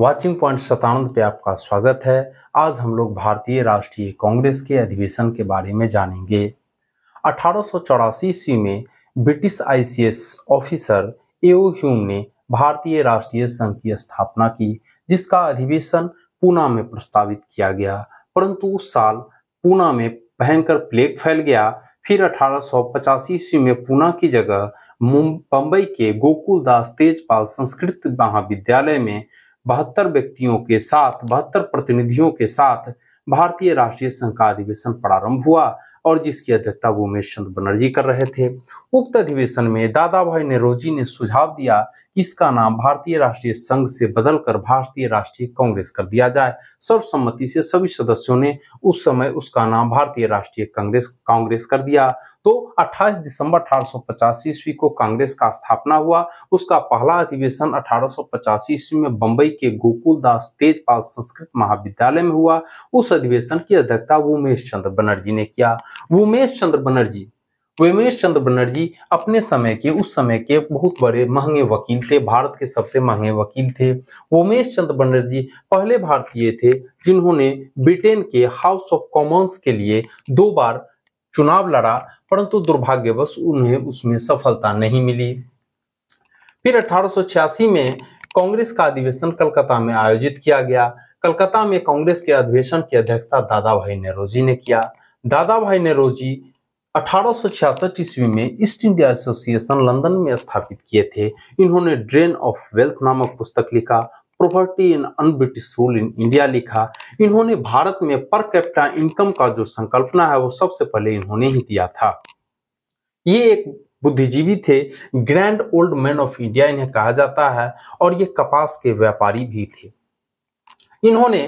watching point Satanand पे आपका स्वागत है आज हम लोग भारतीय राष्ट्रीय कांग्रेस के अधिवेशन के बारे में जानेंगे अठारह ईस्वी में British ICS officer A O Hume भारतीय राष्ट्रीय संघ की स्थापना की जिसका अधिवेशन पूना में प्रस्तावित किया गया परंतु उस साल पूना में भयंकर प्लेग फैल गया फिर अठारह ईस्वी में पूना की जगह बम्बई के गोकुलदास तेजपाल संस्कृत महाविद्यालय में बहत्तर व्यक्तियों के साथ बहत्तर प्रतिनिधियों के साथ भारतीय राष्ट्रीय संघ का अधिवेशन प्रारंभ हुआ और जिसकी अध्यक्षता उमेश चंद्र बनर्जी कर रहे थे उक्त अधिवेशन में दादा भाई नेहरोजी ने सुझाव दिया कि इसका नाम भारतीय राष्ट्रीय संघ से बदलकर भारतीय राष्ट्रीय कांग्रेस कर दिया जाए सर्वसम्मति से सभी सदस्यों ने उस समय उसका नाम भारतीय राष्ट्रीय कांग्रेस कांग्रेस कर दिया तो 28 दिसंबर अठारह ईस्वी को कांग्रेस का स्थापना हुआ उसका पहला अधिवेशन अठारह ईस्वी में बंबई के गोकुल दास तेजपाल संस्कृत महाविद्यालय में हुआ उस अधिवेशन की अध्यक्षता उमेश चंद्र बनर्जी ने किया उमेश चंद्र बनर्जी उमेश चंद्र बनर्जी अपने समय के उस समय के बहुत बड़े महंगे वकील थे भारत के सबसे महंगे वकील थे उमेश चंद्र बनर्जी पहले भारतीय थे जिन्होंने ब्रिटेन के हाउस ऑफ कॉमन्स के लिए दो बार चुनाव लड़ा परंतु दुर्भाग्यवश उन्हें उसमें सफलता नहीं मिली फिर अठारह में कांग्रेस का अधिवेशन कलकत्ता में आयोजित किया गया कलकत्ता में कांग्रेस के अधिवेशन की अध्यक्षता दादा भाई नेहरोजी ने किया दादा भाई नेहरोजी अठारह ईस्वी में ईस्ट इंडिया एसोसिएशन लंदन में स्थापित किए थे इन्होंने ड्रेन ऑफ वेल्थ नामक पुस्तक लिखा property in unbritish rule in India लिखा इन्होंने भारत में पर कैपिटा इनकम का जो संकल्पना है वो सबसे पहले इन्होंने ही दिया था ये एक बुद्धिजीवी थे grand old man of India इन्हें कहा जाता है और ये कपास के व्यापारी भी थे इन्होंने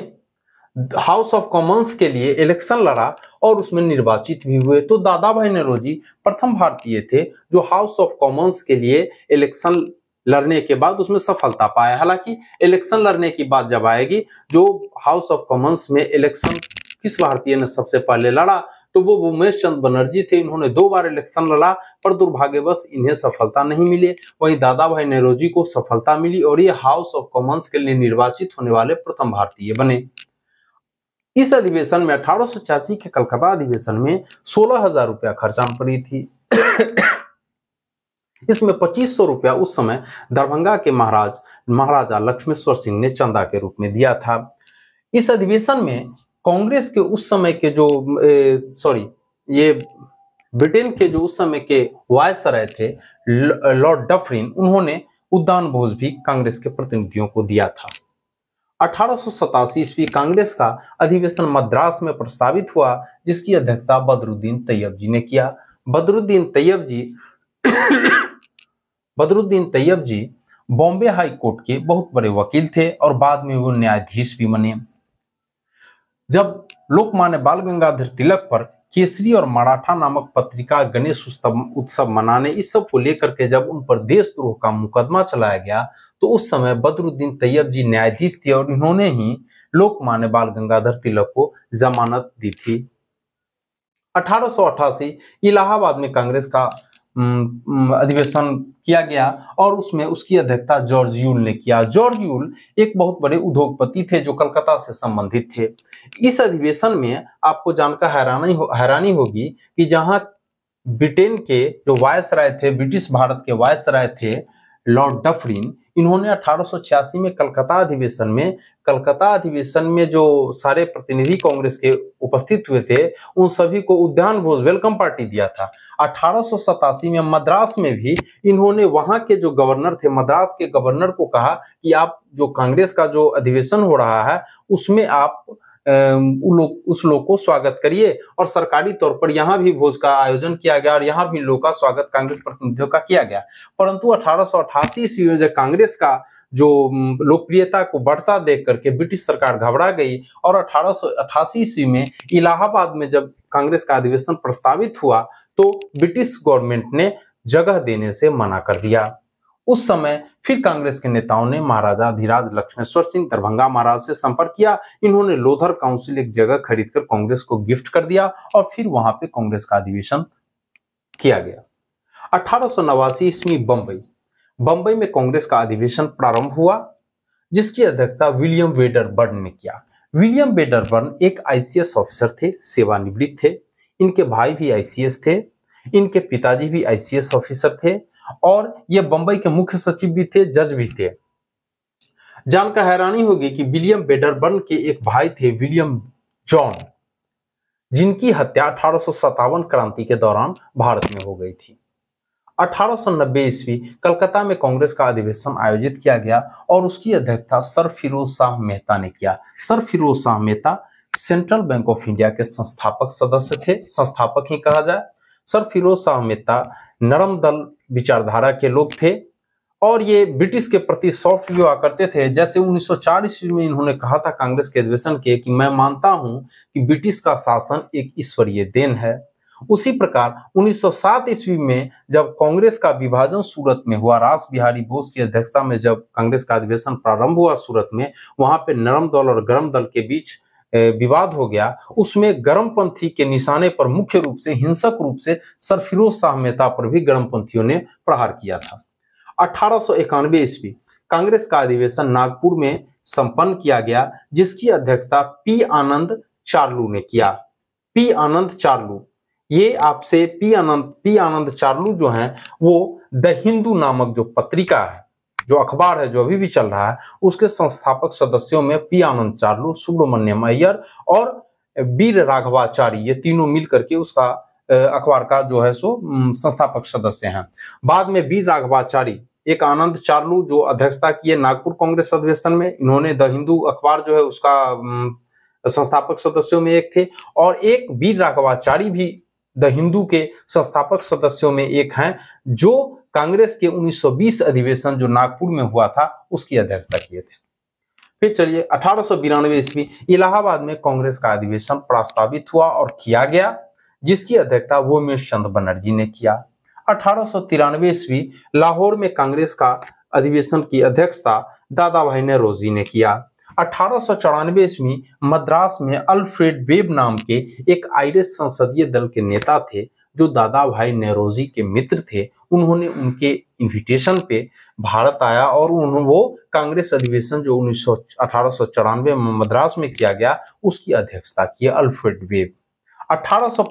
हाउस ऑफ कॉमन्स के लिए इलेक्शन लड़ा और उसमें निर्वाचित भी हुए तो दादा भाई नरोजी प्रथम भारतीय थे जो हाउस ऑफ कॉमन्स के लिए इलेक्शन लड़ने के बाद उसमें सफलता पाया हालांकि इलेक्शन लड़ने की बात जब आएगी जो हाउस ऑफ कॉमन्स में इलेक्शन किस भारतीय ने सबसे पहले लड़ा तो वो उमेश चंद बनर्जी थे इन्होंने दो बार इलेक्शन लड़ा पर दुर्भाग्यवश इन्हें सफलता नहीं मिली वहीं दादा भाई नेहरोजी को सफलता मिली और ये हाउस ऑफ कॉमन्स के लिए निर्वाचित होने वाले प्रथम भारतीय बने इस अधिवेशन में अठारह के कलकत्ता अधिवेशन में सोलह हजार रुपया खर्चा पड़ी थी इसमें पच्चीस सौ रुपया उस समय दरभंगा के महाराज महाराजा लक्ष्मेश्वर सिंह ने चंदा के रूप में दिया था इस अधिवेशन में कांग्रेस के उस समय के जो सॉरी ये ब्रिटेन के जो उस समय के वायस रहे थे लॉर्ड डफरिन उन्होंने उद्यान भोज भी कांग्रेस के प्रतिनिधियों को दिया था अठारह ईस्वी कांग्रेस का अधिवेशन मद्रास में प्रस्तावित हुआ जिसकी अध्यक्षता बदरुद्दीन तैयब जी ने किया Badruddin Tyabji Badruddin Tyabji Bombay high court के बहुत बड़े वकील थे और बाद में वो न्यायाधीश भी बने जब लोकमान्य बाल गंगाधर तिलक पर केसरी और मराठा नामक पत्रिका गणेश उत्सव उत्सव मनाने इस सब को लेकर के जब उन पर देशद्रोह का मुकदमा चलाया गया तो उस समय बदरुद्दीन तैयब जी न्यायाधीश थे और इन्होंने ही लोकमान्य बाल गंगाधर तिलक को जमानत दी थी अठारह इलाहाबाद में कांग्रेस का अधिवेशन किया गया और उसमें उसकी अध्यक्षता जॉर्ज यूल ने किया जॉर्ज यूल एक बहुत बड़े उद्योगपति थे जो कलकत्ता से संबंधित थे इस अधिवेशन में आपको जानकर हैरानी हो, हैरानी होगी कि जहां ब्रिटेन के जो वायस राय थे ब्रिटिश भारत के वायस राय थे लॉर्ड डफरिन इन्होंने अठारह में कलकत्ता अधिवेशन में कलकत्ता अधिवेशन में जो सारे प्रतिनिधि कांग्रेस के उपस्थित हुए थे उन सभी को उद्यान भोज वेलकम पार्टी दिया था अठारह में मद्रास में भी इन्होंने वहां के जो गवर्नर थे मद्रास के गवर्नर को कहा कि आप जो कांग्रेस का जो अधिवेशन हो रहा है उसमें आप उस लोग को स्वागत करिए और सरकारी तौर पर यहाँ भी भोज का आयोजन किया गया और यहाँ भी लोगों का स्वागत कांग्रेस प्रतिनिधियों का किया गया परंतु अठारह ईस्वी में जब कांग्रेस का जो लोकप्रियता को बढ़ता देख करके ब्रिटिश सरकार घबरा गई और अठारह ईस्वी में इलाहाबाद में जब कांग्रेस का अधिवेशन प्रस्तावित हुआ तो ब्रिटिश गवर्नमेंट ने जगह देने से मना कर दिया उस समय फिर कांग्रेस के नेताओं ने महाराजा अधिराज लक्ष्मेश्वर सिंह दरभंगा महाराज से संपर्क किया इन्होंने लोधर काउंसिल एक जगह खरीदकर कांग्रेस को गिफ्ट कर दिया और फिर वहां पे कांग्रेस का अधिवेशन किया गया अठारह ईस्वी बंबई बंबई में कांग्रेस का अधिवेशन प्रारंभ हुआ जिसकी अध्यक्षता विलियम वेडर बर्न ने किया विलियम वेडर बर्न एक आईसीएस ऑफिसर थे सेवानिवृत्त थे इनके भाई भी आईसीएस थे इनके पिताजी भी आईसीएस ऑफिसर थे और ये बंबई के मुख्य सचिव भी थे जज भी थे जानकर हैरानी होगी कि विलियम बेडरबर्न के एक भाई थे विलियम जॉन जिनकी हत्या अठारह क्रांति के दौरान भारत में हो गई थी अठारह सौ नब्बे ईस्वी कलकत्ता में कांग्रेस का अधिवेशन आयोजित किया गया और उसकी अध्यक्षता सर फिरोज शाह मेहता ने किया sir Firoz Shah Mehta central bank of India के संस्थापक सदस्य थे संस्थापक ही कहा जाए सर फिरोज शाह मेहता नरम दल विचारधारा के लोग थे और ये ब्रिटिश के प्रति सॉफ्ट व्यू आ करते थे जैसे 1904 ईस्वी में इन्होंने कहा था कांग्रेस के अधिवेशन के कि मैं मानता हूं कि ब्रिटिश का शासन एक ईश्वरीय देन है उसी प्रकार 1907 ईस्वी में जब कांग्रेस का विभाजन सूरत में हुआ रास बिहारी बोस की अध्यक्षता में जब कांग्रेस का अधिवेशन प्रारंभ हुआ सूरत में वहां पे नरम दल और गर्म दल के बीच विवाद हो गया उसमें गर्मपंथी के निशाने पर मुख्य रूप से हिंसक रूप से सरफिरोज शाह मेहता पर भी गर्मपंथियों ने प्रहार किया था अठारह ईस्वी कांग्रेस का अधिवेशन नागपुर में संपन्न किया गया जिसकी अध्यक्षता पी आनंद चार्लू ने किया पी आनंद चार्लू ये आपसे पी आनंद पी आनंद चार्लू जो हैं वो द हिंदू नामक जो पत्रिका है जो अखबार है जो अभी भी चल रहा है उसके संस्थापक सदस्यों में पी आनंद चार्लू सुब्रमण्यम अय्यर और वीर राघवाचार्य ये तीनों मिल करके उसका अखबार का जो है सो संस्थापक सदस्य हैं बाद में वीर राघवाचार्य एक आनंद चार्लू जो अध्यक्षता किए नागपुर कांग्रेस अधिवेशन में इन्होंने द हिंदू अखबार जो है उसका संस्थापक सदस्यों में एक थे और एक वीर राघवाचारी भी द हिंदू के संस्थापक सदस्यों में एक हैं जो कांग्रेस के 1920 अधिवेशन जो नागपुर में हुआ था उसकी अध्यक्षता किए थे फिर चलिए अठारह सौ ईस्वी इलाहाबाद में कांग्रेस का अधिवेशन प्रस्तावित हुआ और किया गया जिसकी अध्यक्षता वोमेश चंद्र बनर्जी ने किया अठारह ईस्वी लाहौर में कांग्रेस का अधिवेशन की अध्यक्षता दादा भाई रोजी ने किया अठारह ईस्वी मद्रास में अल्फ्रेड बेब नाम के एक आयरिश संसदीय दल के नेता थे जो दादा भाई नेहरोजी के मित्र थे उन्होंने उनके इनविटेशन पे भारत आया और उन्होंने वो कांग्रेस अधिवेशन जो उन्नीस सौ में मद्रास में किया गया उसकी अध्यक्षता की अल्फ्रेड वेब अठारह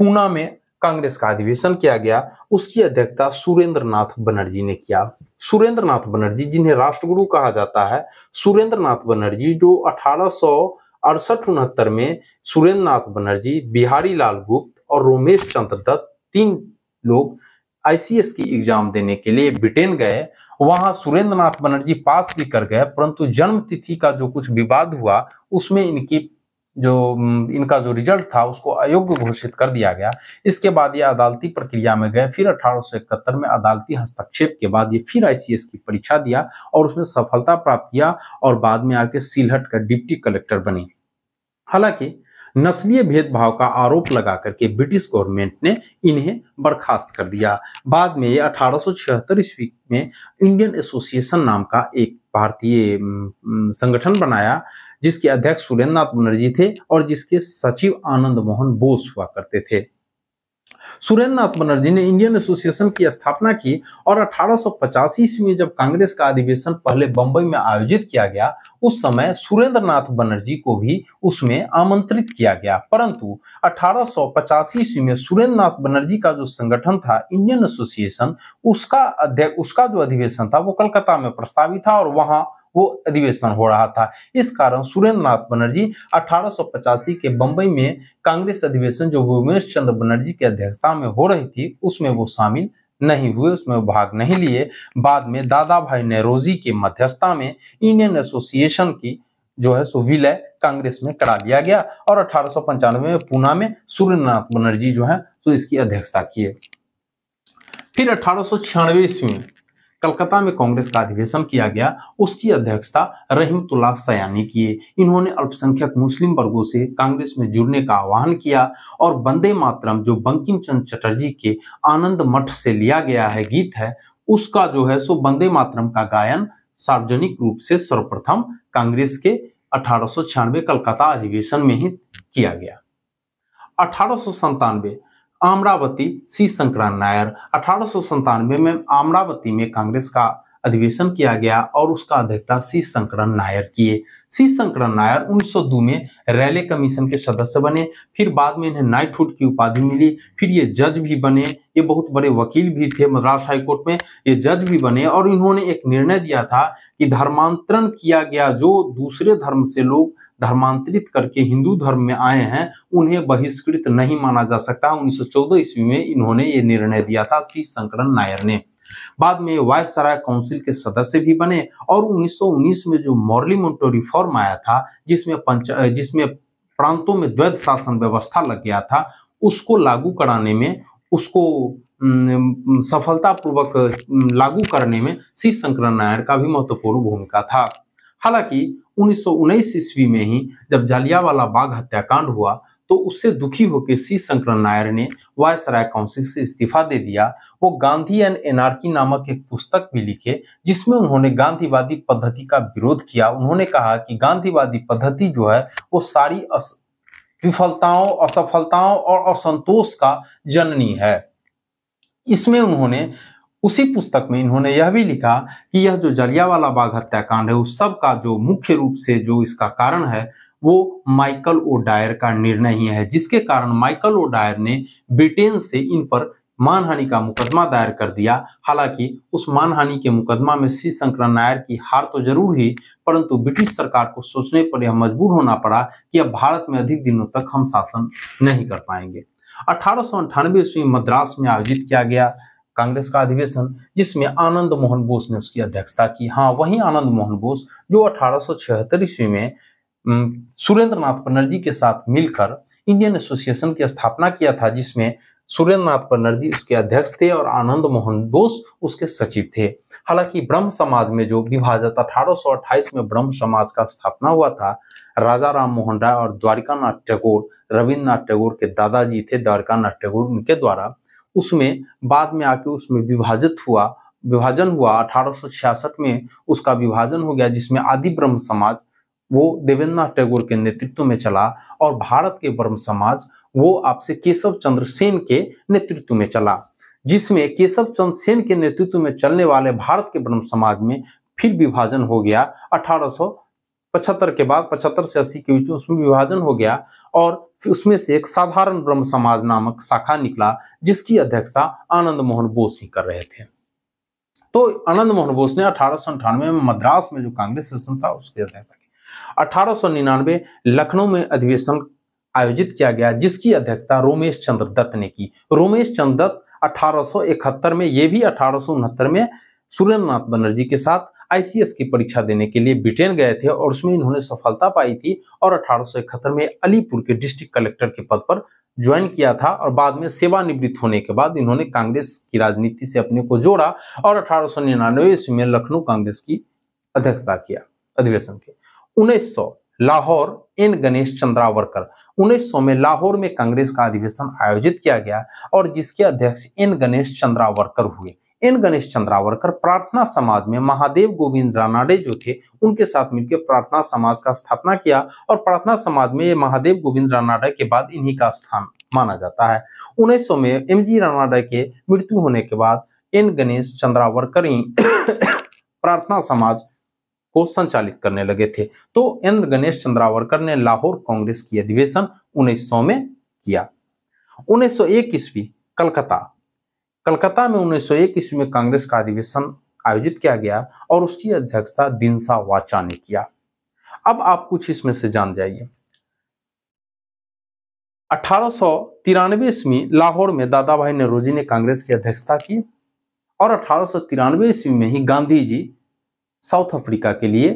पूना में कांग्रेस का अधिवेशन किया गया उसकी अध्यक्षता सुरेंद्र नाथ बनर्जी ने किया सुरेंद्र नाथ बनर्जी जिन्हें राष्ट्रगुरु कहा जाता है सुरेंद्र नाथ बनर्जी जो अठारह अड़सठ में सुरेंद्र नाथ बनर्जी बिहारी लाल गुप्त और रोमेश चंद्र दत्त तीन लोग आईसीएस की एग्जाम देने के लिए ब्रिटेन गए वहां सुरेंद्र नाथ बनर्जी पास भी कर गए परंतु जन्म तिथि का जो कुछ विवाद हुआ उसमें इनकी जो इनका जो रिजल्ट था उसको अयोग्य घोषित कर दिया गया इसके बाद ये अदालती प्रक्रिया में गए फिर अठारह में अदालती हस्तक्षेप के बाद ये फिर आईसीएस की परीक्षा दिया और उसमें सफलता प्राप्त किया और बाद में आके सिलहट का डिप्टी कलेक्टर बने हालांकि नस्लीय भेदभाव का आरोप लगा करके ब्रिटिश गवर्नमेंट ने इन्हें बर्खास्त कर दिया बाद में ये अठारह ईस्वी में इंडियन एसोसिएशन नाम का एक भारतीय संगठन बनाया जिसके अध्यक्ष सुरेंद्र नाथ बनर्जी थे और जिसके सचिव आनंद मोहन बोस हुआ करते थे सुरेंद्रनाथ बनर्जी ने इंडियन एसोसिएशन की स्थापना की और अठारह ईस्वी में जब कांग्रेस का अधिवेशन पहले बंबई में आयोजित किया गया उस समय सुरेंद्रनाथ बनर्जी को भी उसमें आमंत्रित किया गया परंतु अठारह ईस्वी में सुरेंद्रनाथ बनर्जी का जो संगठन था इंडियन एसोसिएशन उसका अध्यक्ष उसका जो अधिवेशन था वो कलकत्ता में प्रस्तावित था और वहां वो अधिवेशन हो रहा था इस कारण सुरेंद्र नाथ बनर्जी अठारह के बंबई में कांग्रेस अधिवेशन जो भुवनेश चंद्र बनर्जी की अध्यक्षता में हो रही थी उसमें वो शामिल नहीं हुए उसमें भाग नहीं लिए बाद में दादा भाई नेहरोजी के मध्यस्थता में इंडियन एसोसिएशन की जो है सो विलय कांग्रेस में करा लिया गया और अठारह में पूना में सूर्यनाथ बनर्जी जो है सो इसकी अध्यक्षता किए फिर अठारह ईस्वी में कलकत्ता में कांग्रेस का अधिवेशन किया गया उसकी अध्यक्षता रहीमतुल्ला सयानी किए इन्होंने अल्पसंख्यक मुस्लिम वर्गों से कांग्रेस में जुड़ने का आह्वान किया और वंदे मातरम जो बंकिम चंद चटर्जी के आनंद मठ से लिया गया है गीत है उसका जो है सो वंदे मातरम का गायन सार्वजनिक रूप से सर्वप्रथम कांग्रेस के अठारह कलकत्ता अधिवेशन में ही किया गया अठारह आमरावती सी शंकरान नायर अठारह में आमरावती में कांग्रेस का अधिवेशन किया गया और उसका अध्यक्षता सी शंकरण नायर किए सी शंकरण नायर 1902 में रैले कमीशन के सदस्य बने फिर बाद में इन्हें नाइटहुड की उपाधि मिली फिर ये जज भी बने ये बहुत बड़े वकील भी थे मद्रास हाईकोर्ट में ये जज भी बने और इन्होंने एक निर्णय दिया था कि धर्मांतरण किया गया जो दूसरे धर्म से लोग धर्मांतरित करके हिंदू धर्म में आए हैं उन्हें बहिष्कृत नहीं माना जा सकता 1914 ईस्वी में इन्होंने ये निर्णय दिया था सी शंकरन नायर ने बाद में सराय काउंसिल के सदस्य भी बने और 1919 में जो मॉर्ली मोन्टो रिफॉर्म आया था जिसमें पंच जिसमें प्रांतों में द्वैध शासन व्यवस्था लग गया था उसको लागू कराने में उसको सफलतापूर्वक लागू करने में श्री शंकर नारायण का भी महत्वपूर्ण भूमिका था हालांकि उन्नीस ईस्वी में ही जब जालियावाला बाग हत्याकांड हुआ तो उससे दुखी होकर सी शंकर नायर ने वायसराय काउंसिल से इस्तीफा दे दिया वो गांधी एंड एनआरकी नामक एक पुस्तक भी लिखे जिसमें उन्होंने गांधीवादी पद्धति का विरोध किया उन्होंने कहा कि गांधीवादी पद्धति जो है वो सारी विफलताओं असफलताओं और असंतोष का जननी है इसमें उन्होंने उसी पुस्तक में इन्होंने यह भी लिखा कि यह जो जलियावाला बाग हत्याकांड है उस सब का जो मुख्य रूप से जो इसका कारण है वो माइकल ओ डायर का निर्णय ही है जिसके कारण माइकल ओ डायर ने ब्रिटेन से इन पर मानहानि का मुकदमा दायर कर दिया हालांकि उस मानहानि के मुकदमा में श्री शंकर नायर की हार तो जरूर हुई परंतु ब्रिटिश सरकार को सोचने पर यह मजबूर होना पड़ा कि अब भारत में अधिक दिनों तक हम शासन नहीं कर पाएंगे अठारह ईस्वी मद्रास में आयोजित किया गया कांग्रेस का अधिवेशन जिसमें आनंद मोहन बोस ने उसकी अध्यक्षता की हाँ वही आनंद मोहन बोस जो अठारह ईस्वी में सुरेंद्र नाथ बनर्जी के साथ मिलकर इंडियन एसोसिएशन की स्थापना किया था जिसमें सुरेंद्रनाथ नाथ बनर्जी उसके अध्यक्ष थे और आनंद मोहन बोस उसके सचिव थे हालांकि ब्रह्म समाज में जो विभाजक अठारह में ब्रह्म समाज का स्थापना हुआ था राजा राम मोहन राय और द्वारिकानाथ टैगोर रविन्द्रनाथ टैगोर के दादाजी थे द्वारिकानाथ टैगोर उनके द्वारा उसमें बाद में आके उसमें विभाजित हुआ विभाजन हुआ अठारह में उसका विभाजन हो गया जिसमें आदि ब्रह्म समाज वो देवेंद्रनाथ टैगोर के नेतृत्व में चला और भारत के ब्रह्म समाज वो आपसे केशव चंद्र सेन के नेतृत्व में चला जिसमें केशव चंद्र सेन के नेतृत्व में चलने वाले भारत के ब्रह्म समाज में फिर विभाजन हो गया अठारह पचहत्तर के बाद पचहत्तर से अस्सी के बीच उसमें विभाजन हो गया और फिर उसमें से एक साधारण ब्रह्म समाज नामक शाखा निकला जिसकी अध्यक्षता आनंद मोहन बोस ही कर रहे थे तो आनंद मोहन बोस ने अठारह में मद्रास में जो कांग्रेस शासन था उसकी अध्यक्षता 1899 लखनऊ में अधिवेशन आयोजित किया गया जिसकी अध्यक्षता रोमेश चंद्र दत्त ने की रोमेश चंद्र दत्त अठारह में ये भी अठारह में सूर्यनाथ बनर्जी के साथ आईसीएस की परीक्षा देने के लिए ब्रिटेन गए थे और उसमें इन्होंने सफलता पाई थी और अठारह में अलीपुर के डिस्ट्रिक्ट कलेक्टर के पद पर ज्वाइन किया था और बाद में सेवानिवृत्त होने के बाद इन्होंने कांग्रेस की राजनीति से अपने को जोड़ा और अठारह ईस्वी में लखनऊ कांग्रेस की अध्यक्षता किया अधिवेशन के 1900 लाहौर एन गणेश चंद्रावरकर 1900 में लाहौर में कांग्रेस का अधिवेशन आयोजित किया गया और जिसके अध्यक्ष एन गणेश चंद्रावरकर हुए एन गणेश चंद्रावरकर प्रार्थना समाज में महादेव गोविंद रानाडे जो थे उनके साथ मिलकर प्रार्थना समाज का स्थापना किया और प्रार्थना समाज में महादेव गोविंद रानाडे के बाद इन्हीं का स्थान माना जाता है 1900 में एम जी के मृत्यु होने के बाद एन गणेश चंद्रावरकर ही प्रार्थना समाज को संचालित करने लगे थे तो इंद्र गणेश चंद्रावरकर ने लाहौर कांग्रेस की अधिवेशन 1900 में किया 1901 ईस्वी कलकत्ता कलकत्ता में 1901 ईस्वी में कांग्रेस का अधिवेशन आयोजित किया गया और उसकी अध्यक्षता दिनसा वाचा ने किया अब आप कुछ इसमें से जान जाइए अठारह ईस्वी लाहौर में दादा भाई नेहरू जी ने कांग्रेस की अध्यक्षता की और अठारह ईस्वी में ही गांधी जी साउथ अफ्रीका के लिए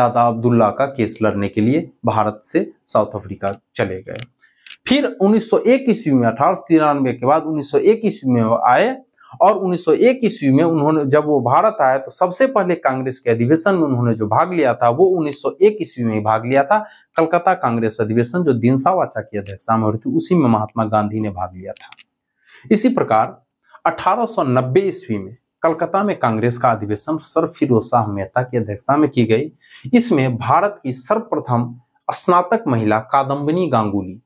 दादा अब्दुल्ला का केस लड़ने के लिए भारत से साउथ अफ्रीका चले गए फिर 1901 ईस्वी में अठारह के बाद 1901 ईस्वी में आए और 1901 ईस्वी में उन्होंने जब वो भारत आया तो सबसे पहले कांग्रेस के अधिवेशन में उन्होंने जो भाग लिया था वो 1901 ईस्वी में भाग लिया था कलकत्ता कांग्रेस अधिवेशन जो दिनसा वाचा की अध्यक्षता में हो रही थी उसी में महात्मा गांधी ने भाग लिया था इसी प्रकार अठारह ईस्वी में कलकत्ता में कांग्रेस का अधिवेशन सर फिरोज शाह मेहता की अध्यक्षता में की गई इसमें भारत की सर्वप्रथम स्नातक महिला कादम्बनी गांगुली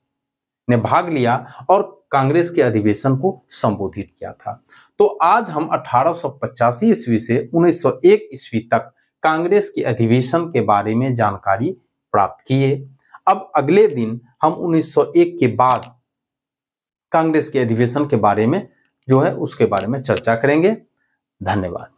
ने भाग लिया और कांग्रेस के अधिवेशन को संबोधित किया था तो आज हम अठारह ईस्वी से 1901 ईस्वी तक कांग्रेस के अधिवेशन के बारे में जानकारी प्राप्त किए अब अगले दिन हम 1901 के बाद कांग्रेस के अधिवेशन के बारे में जो है उसके बारे में चर्चा करेंगे धन्यवाद